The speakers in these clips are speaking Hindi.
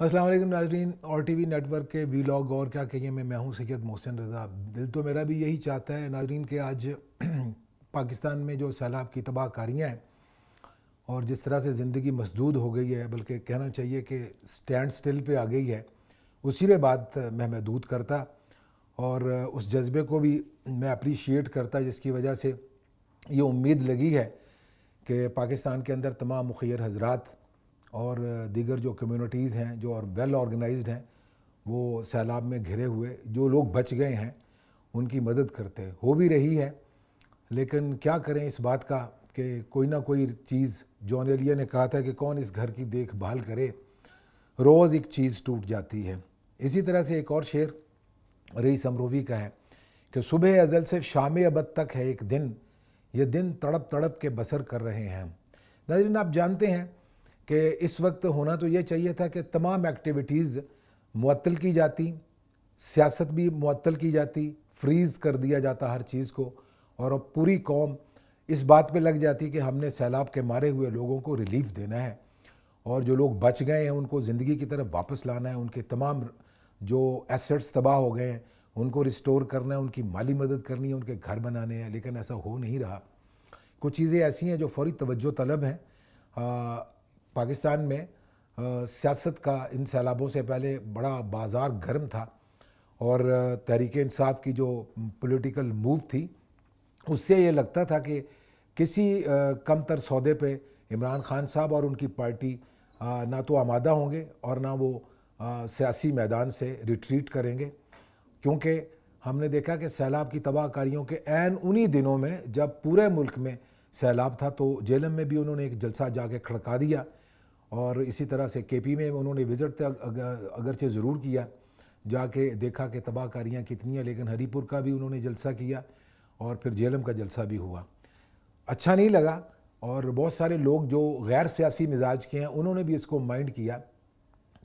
असलम नाजरीन और टी वी नेटवर्क के वी लॉग और क्या कहिए मैं मैं हूँ सैद मोहसिन रज़ा दिल तो मेरा भी यही चाहता है नाजरीन के आज पाकिस्तान में जो सैलाब की तबाहकारियाँ हैं और जिस तरह से ज़िंदगी मसदूद हो गई है बल्कि कहना चाहिए कि स्टैंड स्टिल पे आ गई है उसी में बात मैं महदूद करता और उस जज्बे को भी मैं अप्रीशिएट करता जिसकी वजह से ये उम्मीद लगी है कि पाकिस्तान के अंदर तमाम मुखिर हजरात और दीगर जो कम्युनिटीज़ हैं जो और वेल ऑर्गेनाइज हैं वो सैलाब में घिरे हुए जो लोग बच गए हैं उनकी मदद करते हो भी रही है लेकिन क्या करें इस बात का कि कोई ना कोई चीज़ जॉन एलिया ने कहा था कि कौन इस घर की देखभाल करे रोज़ एक चीज़ टूट जाती है इसी तरह से एक और शेर रईस अमरोवी का है कि सुबह अजल से शाम अब तक है एक दिन ये दिन तड़प तड़प के बसर कर रहे हैं नजरिन आप जानते हैं कि इस वक्त होना तो ये चाहिए था कि तमाम एक्टिविटीज़ मअल की जाती सियासत भी मुअत्तल की जाती फ्रीज़ कर दिया जाता हर चीज़ को और अब पूरी कौम इस बात पे लग जाती कि हमने सैलाब के मारे हुए लोगों को रिलीफ देना है और जो लोग बच गए हैं उनको ज़िंदगी की तरफ वापस लाना है उनके तमाम जो एसेट्स तबाह हो गए हैं उनको रिस्टोर करना है उनकी माली मदद करनी है उनके घर बनाने हैं लेकिन ऐसा हो नहीं रहा कुछ चीज़ें ऐसी हैं जो फौरी तवज्जो तलब हैं पाकिस्तान में सियासत का इन सैलाबों से पहले बड़ा बाज़ार गर्म था और तहरीक इंसाफ की जो पॉलिटिकल मूव थी उससे ये लगता था कि किसी कमतर सौदे पे इमरान खान साहब और उनकी पार्टी ना तो आमादा होंगे और ना वो सियासी मैदान से रिट्रीट करेंगे क्योंकि हमने देखा कि सैलाब की तबाहकारियों के एन उन्हीं दिनों में जब पूरे मुल्क में सैलाब था तो जेलम में भी उन्होंने एक जलसा जाके खड़का दिया और इसी तरह से केपी में उन्होंने विज़िट तक अगरचे ज़रूर किया जाके देखा कि तबाहकारियाँ कितनी हैं लेकिन हरीपुर का भी उन्होंने जलसा किया और फिर जेलम का जलसा भी हुआ अच्छा नहीं लगा और बहुत सारे लोग जो गैर सियासी मिजाज के हैं उन्होंने भी इसको माइंड किया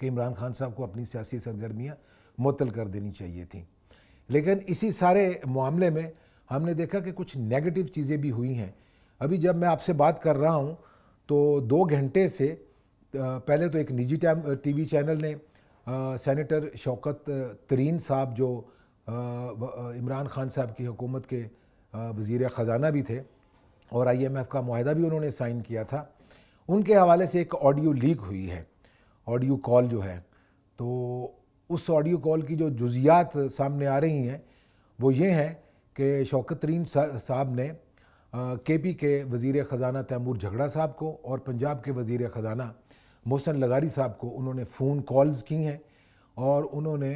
कि इमरान खान साहब को अपनी सियासी सरगर्मियाँ मअतल कर देनी चाहिए थी लेकिन इसी सारे मामले में हमने देखा कि कुछ नेगेटिव चीज़ें भी हुई हैं अभी जब मैं आपसे बात कर रहा हूँ तो दो घंटे से पहले तो एक निजी टी वी चैनल ने सेनेटर शौकत तरीन साहब जो इमरान खान साहब की हुकूमत के वज़ी ख़जाना भी थे और आई एम एफ़ का माहा भी उन्होंने साइन किया था उनके हवाले से एक ऑडियो लीक हुई है ऑडियो कॉल जो है तो उस ऑडियो कॉल की जो जुजियात सामने आ रही हैं वो ये हैं कि शौकत तरीन साहब ने के पी के वज़ी ख़ज़ाना तैमूर झगड़ा साहब को और पंजाब के वज़ी ख़ज़ाना मोहसन लगारी साहब को उन्होंने फ़ोन कॉल्स की हैं और उन्होंने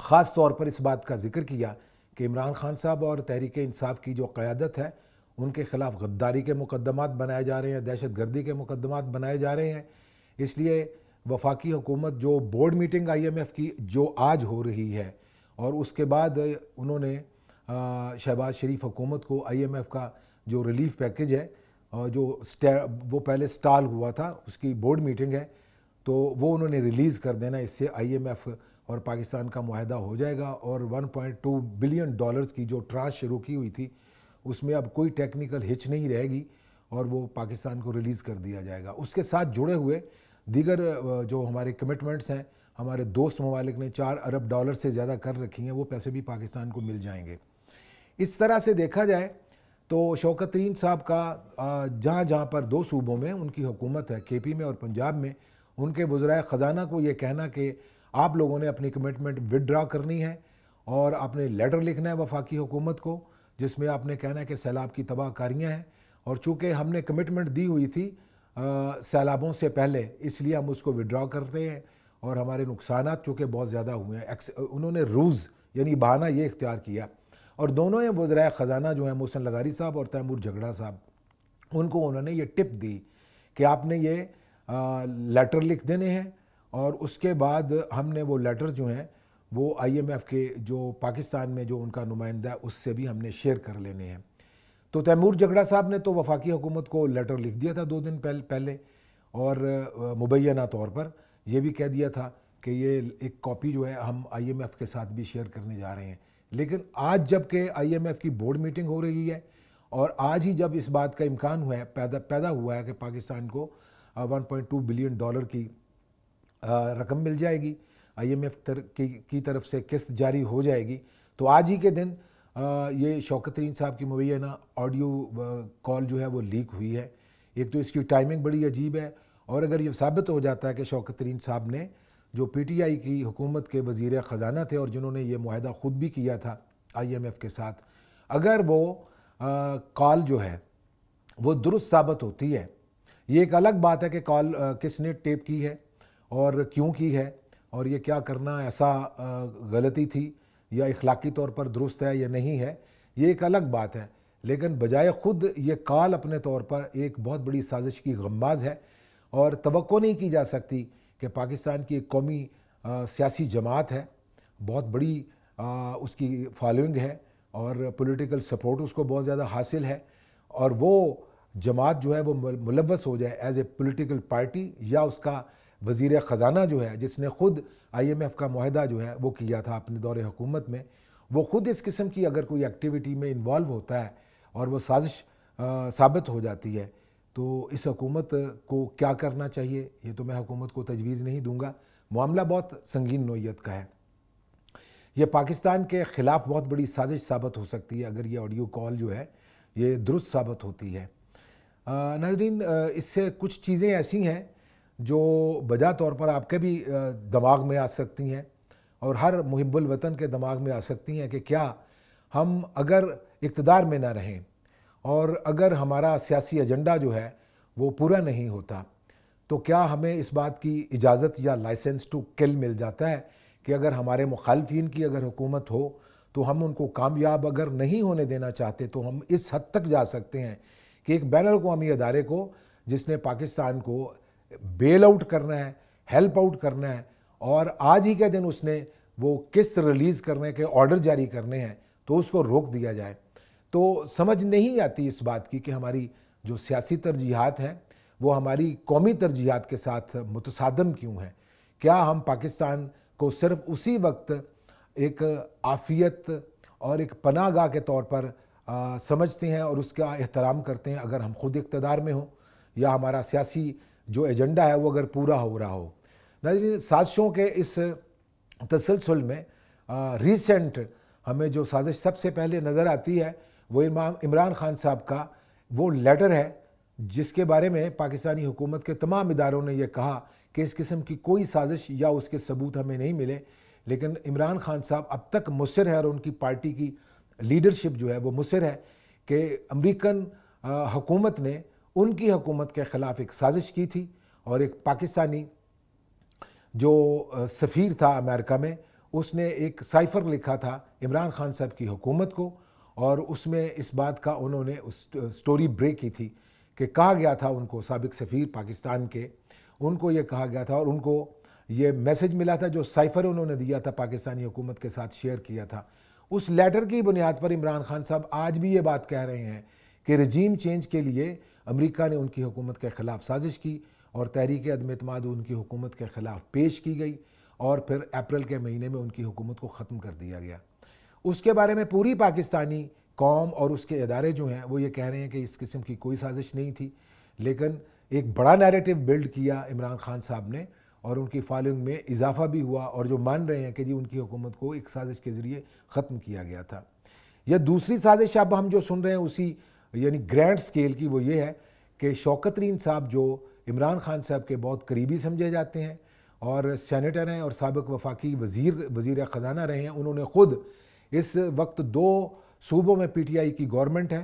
ख़ास तौर पर इस बात का जिक्र किया कि इमरान खान साहब और तहरीक इंसाफ की जो क़्यादत है उनके ख़िलाफ़ गद्दारी के मुकदमात बनाए जा रहे हैं दहशत गर्दी के मुकदमात बनाए जा रहे हैं इसलिए वफाकी हुकूमत जो board meeting I M F की जो आज हो रही है और उसके बाद उन्होंने शहबाज शरीफ हुकूमत को आई एम एफ़ का जो रिलीफ पैकेज है जो वो पहले स्टाल हुआ था उसकी बोर्ड मीटिंग है तो वो उन्होंने रिलीज़ कर देना इससे आईएमएफ और पाकिस्तान का माहदा हो जाएगा और 1.2 बिलियन डॉलर्स की जो ट्रांस शुरू की हुई थी उसमें अब कोई टेक्निकल हिच नहीं रहेगी और वो पाकिस्तान को रिलीज़ कर दिया जाएगा उसके साथ जुड़े हुए दीगर जो हमारे कमिटमेंट्स हैं हमारे दोस्त ममालिक ने चार अरब डॉलर से ज़्यादा कर रखी हैं वो पैसे भी पाकिस्तान को मिल जाएंगे इस तरह से देखा जाए तो शौकत रीन साहब का जहाँ जहाँ पर दो सूबों में उनकी हुकूमत है के पी में और पंजाब में उनके वज्राय ख़जाना को ये कहना कि आप लोगों ने अपनी कमिटमेंट विदड्रा करनी है और आपने लेटर लिखना है वफाकी हुकूमत को जिसमें आपने कहना है कि सैलाब की तबाहकारियाँ हैं और चूँकि हमने कमिटमेंट दी हुई थी सैलाबों से पहले इसलिए हम उसको विड्रा करते हैं और हमारे नुकसान चूँकि बहुत ज़्यादा हुए हैं उन्होंने रूज़ यानी बहाना ये इख्तियार किया और दोनों ही वज्राय ख़जाना जो हैं मोहसन लगारी साहब और तैमूर झगड़ा साहब उनको उन्होंने ये टिप दी कि आपने ये लेटर लिख देने हैं और उसके बाद हमने वो लेटर जो हैं वो आईएमएफ के जो पाकिस्तान में जो उनका नुमाइंदा है उससे भी हमने शेयर कर लेने हैं तो तैमूर झगड़ा साहब ने तो वफाकी हुकूमत को लेटर लिख दिया था दो दिन पहले पहले और मुबैना तौर पर यह भी कह दिया था कि ये एक कॉपी जो है हम आईएमएफ के साथ भी शेयर करने जा रहे हैं लेकिन आज जबकि आईएमएफ की बोर्ड मीटिंग हो रही है और आज ही जब इस बात का इम्कान हुआ है पैदा पैदा हुआ है कि पाकिस्तान को 1.2 बिलियन डॉलर की रकम मिल जाएगी आईएमएफ एम की, की तरफ से किस्त जारी हो जाएगी तो आज ही के दिन ये शौकत रीन साहब की मुबैना ऑडियो कॉल जो है वो लीक हुई है एक तो इसकी टाइमिंग बड़ी अजीब है और अगर ये साबित हो जाता है कि शौकत रीन साहब ने जो पी टी आई की हुकूमत के वज़ी ख़जाना थे और जिन्होंने ये माहदा ख़ुद भी किया था आई एम एफ़ के साथ अगर वो कॉल जो है वो दुरुस्त साबित होती है ये एक अलग बात है कि कॉल किसने टेप की है और क्यों की है और ये क्या करना ऐसा गलती थी या इखलाकी तौर पर दुरुस्त है या नहीं है ये एक अलग बात है लेकिन बजाय ख़ुद ये कॉल अपने तौर पर एक बहुत बड़ी साजिश की गम्बाज है और तो नहीं की जा सकती कि पाकिस्तान की एक कौमी सियासी जमात है बहुत बड़ी आ, उसकी फॉलोइंग है और पॉलिटिकल सपोर्ट उसको बहुत ज़्यादा हासिल है और वो जमात जो है वो मुलवस हो जाए एज ए पोलिटिकल पार्टी या उसका वज़ी ख़जाना जो है जिसने ख़ुद आई एम एफ़ का माहदा जो है वो किया था अपने दौर हुकूमत में वो ख़ुद इस किस्म की अगर कोई एक्टिविटी में इन्वॉल्व होता है और वो साजिश साबित हो जाती है तो इस हकूमत को क्या करना चाहिए ये तो मैं हकूमत को तजवीज़ नहीं दूंगा मामला बहुत संगीन नोयत का है यह पाकिस्तान के ख़िलाफ़ बहुत बड़ी साजिश साबित हो सकती है अगर ये ऑडियो कॉल जो है ये दुरुस्त साबित होती है नाजरीन इससे कुछ चीज़ें ऐसी हैं जो बजा तौर पर आपके भी दिमाग में आ सकती हैं और हर मुहबुल वतन के दिमाग में आ सकती हैं कि क्या हम अगर इकतदार में ना रहें और अगर हमारा सियासी एजेंडा जो है वो पूरा नहीं होता तो क्या हमें इस बात की इजाज़त या लाइसेंस टू किल मिल जाता है कि अगर हमारे मुखालफन की अगर हुकूमत हो तो हम उनको कामयाब अगर नहीं होने देना चाहते तो हम इस हद तक जा सकते हैं कि एक बैन अवी अदारे को जिसने पाकिस्तान को बेल आउट करना है हेल्प आउट करना है और आज ही के दिन उसने वो किस रिलीज़ करने के ऑर्डर जारी करने हैं तो उसको रोक दिया जाए तो समझ नहीं आती इस बात की कि हमारी जो सियासी तरजीहत हैं वो हमारी कौमी तरजीहत के साथ मुतसादम क्यों हैं क्या हम पाकिस्तान को सिर्फ उसी वक्त एक आफियत और एक पना गाह के तौर पर आ, समझते हैं और उसका एहतराम करते हैं अगर हम खुद इकतदार में हों या हमारा सियासी जो एजेंडा है वो अगर पूरा हो रहा हो नाजरीन साजिशों के इस तसलसल में आ, रीसेंट हमें जो साजिश सबसे पहले नज़र आती है वो इमरान खान साहब का वो लेटर है जिसके बारे में पाकिस्तानी हुकूमत के तमाम इदारों ने यह कहा कि इस किस्म की कोई साजिश या उसके सबूत हमें नहीं मिले लेकिन इमरान खान साहब अब तक मुसर है और उनकी पार्टी की लीडरशिप जो है वो मुसर है कि अमरीकन हुकूमत ने उनकी हुकूमत के ख़िलाफ़ एक साजिश की थी और एक पाकिस्तानी जो सफ़ीर था अमेरिका में उसने एक साइफ़र लिखा था इमरान खान साहब की हुकूमत को और उसमें इस बात का उन्होंने उस स्टोरी ब्रेक की थी कि कहा गया था उनको सबक सफ़ीर पाकिस्तान के उनको ये कहा गया था और उनको ये मैसेज मिला था जो साइफ़र उन्होंने दिया था पाकिस्तानी हुकूमत के साथ शेयर किया था उस लेटर की बुनियाद पर इमरान खान साहब आज भी ये बात कह रहे हैं कि रजीम चेंज के लिए अमरीका ने उनकी हुकूमत के ख़िलाफ़ साजिश की और तहरीक अदम अतमाद उनकी हुकूमत के ख़िलाफ़ पेश की गई और फिर अप्रैल के महीने में उनकी हुकूमत को ख़त्म कर दिया गया उसके बारे में पूरी पाकिस्तानी कौम और उसके इदारे जो हैं वो ये कह रहे हैं कि इस किस्म की कोई साजिश नहीं थी लेकिन एक बड़ा नैरेटिव बिल्ड किया इमरान खान साहब ने और उनकी फॉलोइंग में इजाफा भी हुआ और जो मान रहे हैं कि जी उनकी हुकूमत को एक साजिश के ज़रिए ख़त्म किया गया था या दूसरी साजिश अब हम जो सुन रहे हैं उसी यानी ग्रैंड स्केल की वो ये है कि शौकत साहब जो इमरान खान साहब के बहुत करीबी समझे जाते हैं और सैनिटर हैं और सबक वफाकी वजीर वजीर ख़जाना रहे हैं उन्होंने ख़ुद इस वक्त दो सूबों में पीटीआई की गवर्नमेंट है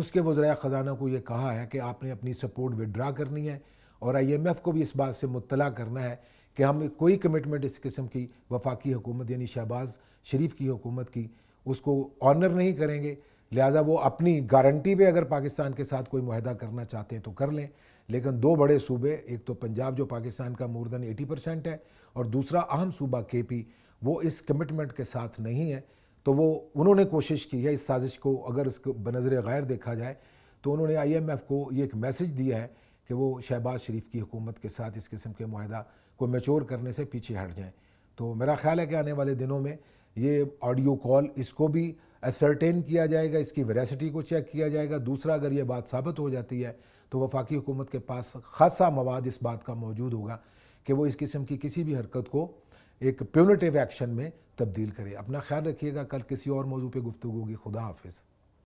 उसके वज्रा ख़जाना को ये कहा है कि आपने अपनी सपोर्ट विदड्रा करनी है और आईएमएफ को भी इस बात से मुतला करना है कि हम कोई कमिटमेंट इस किस्म की वफाकी हुकूमत यानी शहबाज शरीफ की हुकूमत की उसको ऑनर नहीं करेंगे लिहाजा वो अपनी गारंटी पे अगर पाकिस्तान के साथ कोई माहदा करना चाहते हैं तो कर लें लेकिन दो बड़े सूबे एक तो पंजाब जो पाकिस्तान का मोर देन एटी परसेंट है और दूसरा अहम सूबा के पी वो इस कमिटमेंट के साथ नहीं है तो वो उन्होंने कोशिश की है इस साजिश को अगर इसको बनजर गैर देखा जाए तो उन्होंने आईएमएफ को ये एक मैसेज दिया है कि वो शहबाज शरीफ की हुकूमत के साथ इस किस्म के माहदा को मेचोर करने से पीछे हट जाएँ तो मेरा ख्याल है कि आने वाले दिनों में ये ऑडियो कॉल इसको भी असरटेन किया जाएगा इसकी वेरासिटी को चेक किया जाएगा दूसरा अगर ये बात साबित हो जाती है तो वफाकी हुकूमत के पास खासा मवाद इस बात का मौजूद होगा कि वो इस किस्म की किसी भी हरकत को एक प्योनेटिव एक्शन में तब्दील करें अपना ख्याल रखिएगा कल किसी और मौजू पर गुफ्तु होगी खुदा हाफिज़